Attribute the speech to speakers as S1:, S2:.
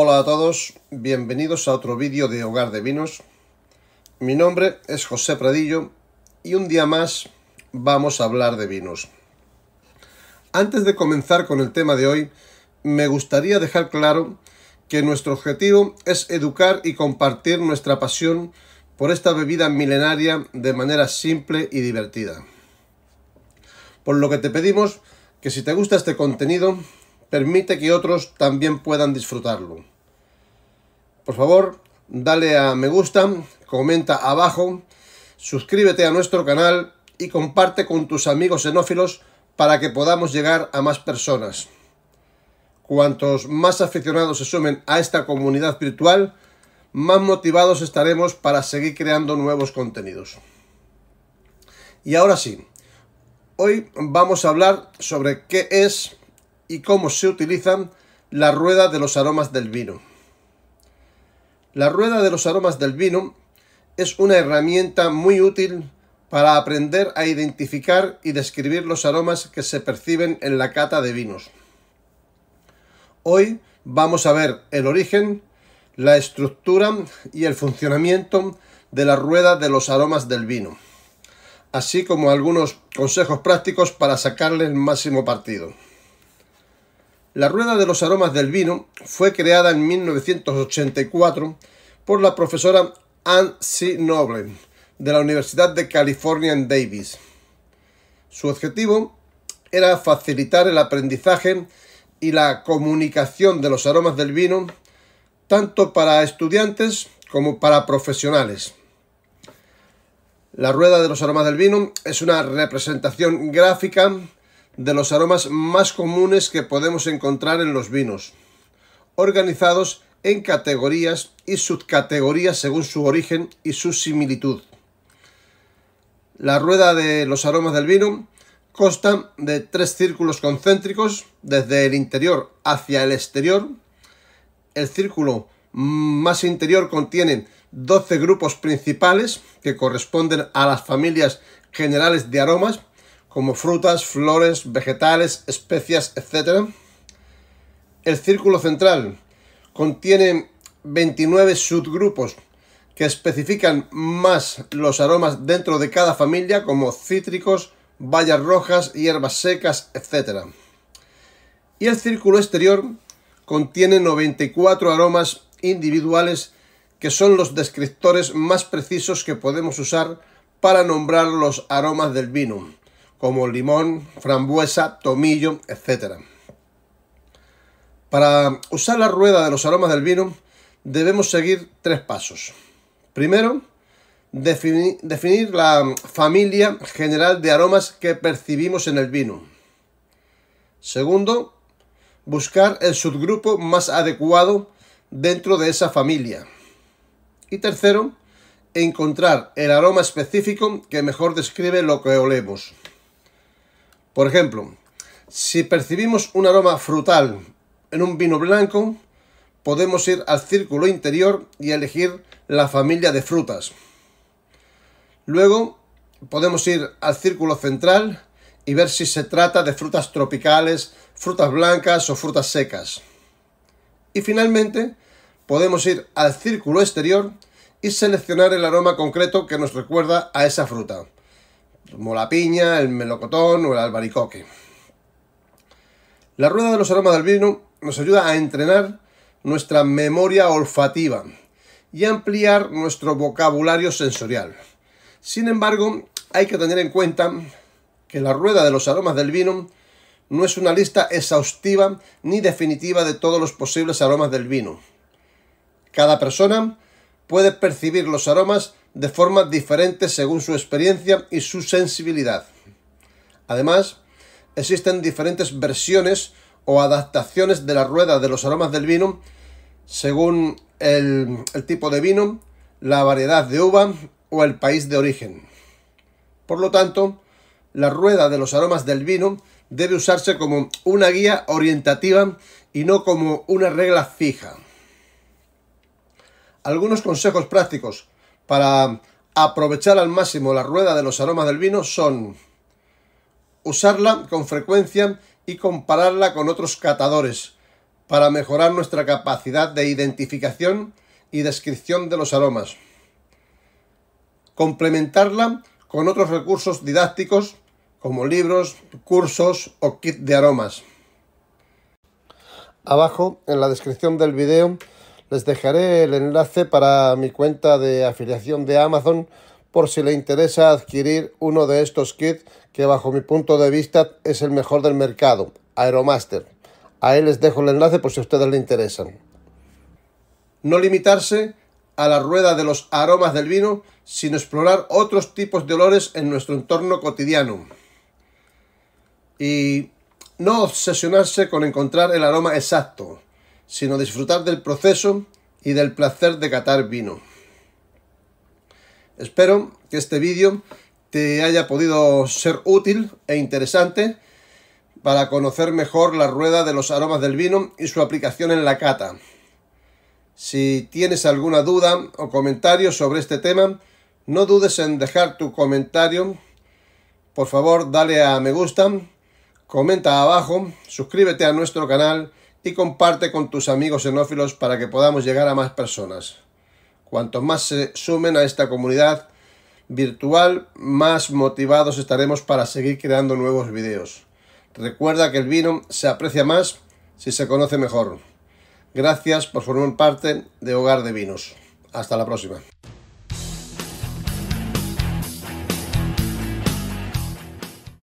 S1: Hola a todos, bienvenidos a otro vídeo de Hogar de Vinos. Mi nombre es José Pradillo y un día más vamos a hablar de vinos. Antes de comenzar con el tema de hoy, me gustaría dejar claro que nuestro objetivo es educar y compartir nuestra pasión por esta bebida milenaria de manera simple y divertida. Por lo que te pedimos que si te gusta este contenido, permite que otros también puedan disfrutarlo. Por favor, dale a me gusta, comenta abajo, suscríbete a nuestro canal y comparte con tus amigos xenófilos para que podamos llegar a más personas. Cuantos más aficionados se sumen a esta comunidad virtual, más motivados estaremos para seguir creando nuevos contenidos. Y ahora sí, hoy vamos a hablar sobre qué es y cómo se utilizan la Rueda de los aromas del vino. La rueda de los aromas del vino es una herramienta muy útil para aprender a identificar y describir los aromas que se perciben en la cata de vinos. Hoy vamos a ver el origen, la estructura y el funcionamiento de la rueda de los aromas del vino, así como algunos consejos prácticos para sacarle el máximo partido. La Rueda de los Aromas del Vino fue creada en 1984 por la profesora Anne C. Noble de la Universidad de California en Davis. Su objetivo era facilitar el aprendizaje y la comunicación de los aromas del vino tanto para estudiantes como para profesionales. La rueda de los aromas del vino es una representación gráfica de los aromas más comunes que podemos encontrar en los vinos, organizados en categorías y subcategorías según su origen y su similitud. La rueda de los aromas del vino consta de tres círculos concéntricos desde el interior hacia el exterior. El círculo más interior contiene 12 grupos principales que corresponden a las familias generales de aromas como frutas, flores, vegetales, especias, etc. El círculo central contiene 29 subgrupos que especifican más los aromas dentro de cada familia como cítricos, bayas rojas, hierbas secas, etc. Y el círculo exterior contiene 94 aromas individuales que son los descriptores más precisos que podemos usar para nombrar los aromas del vino como limón, frambuesa, tomillo, etc. Para usar la rueda de los aromas del vino debemos seguir tres pasos. Primero, definir, definir la familia general de aromas que percibimos en el vino. Segundo, buscar el subgrupo más adecuado dentro de esa familia. Y tercero, encontrar el aroma específico que mejor describe lo que olemos. Por ejemplo, si percibimos un aroma frutal en un vino blanco, podemos ir al círculo interior y elegir la familia de frutas. Luego podemos ir al círculo central y ver si se trata de frutas tropicales, frutas blancas o frutas secas. Y finalmente podemos ir al círculo exterior y seleccionar el aroma concreto que nos recuerda a esa fruta como la piña, el melocotón o el albaricoque. La rueda de los aromas del vino nos ayuda a entrenar nuestra memoria olfativa y ampliar nuestro vocabulario sensorial. Sin embargo, hay que tener en cuenta que la rueda de los aromas del vino no es una lista exhaustiva ni definitiva de todos los posibles aromas del vino. Cada persona puede percibir los aromas de forma diferente según su experiencia y su sensibilidad. Además, existen diferentes versiones o adaptaciones de la rueda de los aromas del vino según el, el tipo de vino, la variedad de uva o el país de origen. Por lo tanto, la rueda de los aromas del vino debe usarse como una guía orientativa y no como una regla fija algunos consejos prácticos para aprovechar al máximo la rueda de los aromas del vino son usarla con frecuencia y compararla con otros catadores para mejorar nuestra capacidad de identificación y descripción de los aromas. Complementarla con otros recursos didácticos como libros, cursos o kit de aromas. Abajo en la descripción del video les dejaré el enlace para mi cuenta de afiliación de Amazon por si le interesa adquirir uno de estos kits que bajo mi punto de vista es el mejor del mercado, Aeromaster. Ahí les dejo el enlace por si a ustedes le interesan. No limitarse a la rueda de los aromas del vino, sino explorar otros tipos de olores en nuestro entorno cotidiano. Y no obsesionarse con encontrar el aroma exacto, sino disfrutar del proceso y del placer de catar vino. Espero que este vídeo te haya podido ser útil e interesante para conocer mejor la rueda de los aromas del vino y su aplicación en la cata. Si tienes alguna duda o comentario sobre este tema, no dudes en dejar tu comentario. Por favor, dale a me gusta, comenta abajo, suscríbete a nuestro canal y comparte con tus amigos xenófilos para que podamos llegar a más personas. Cuanto más se sumen a esta comunidad virtual, más motivados estaremos para seguir creando nuevos videos. Recuerda que el vino se aprecia más si se conoce mejor. Gracias por formar parte de Hogar de Vinos. Hasta la próxima.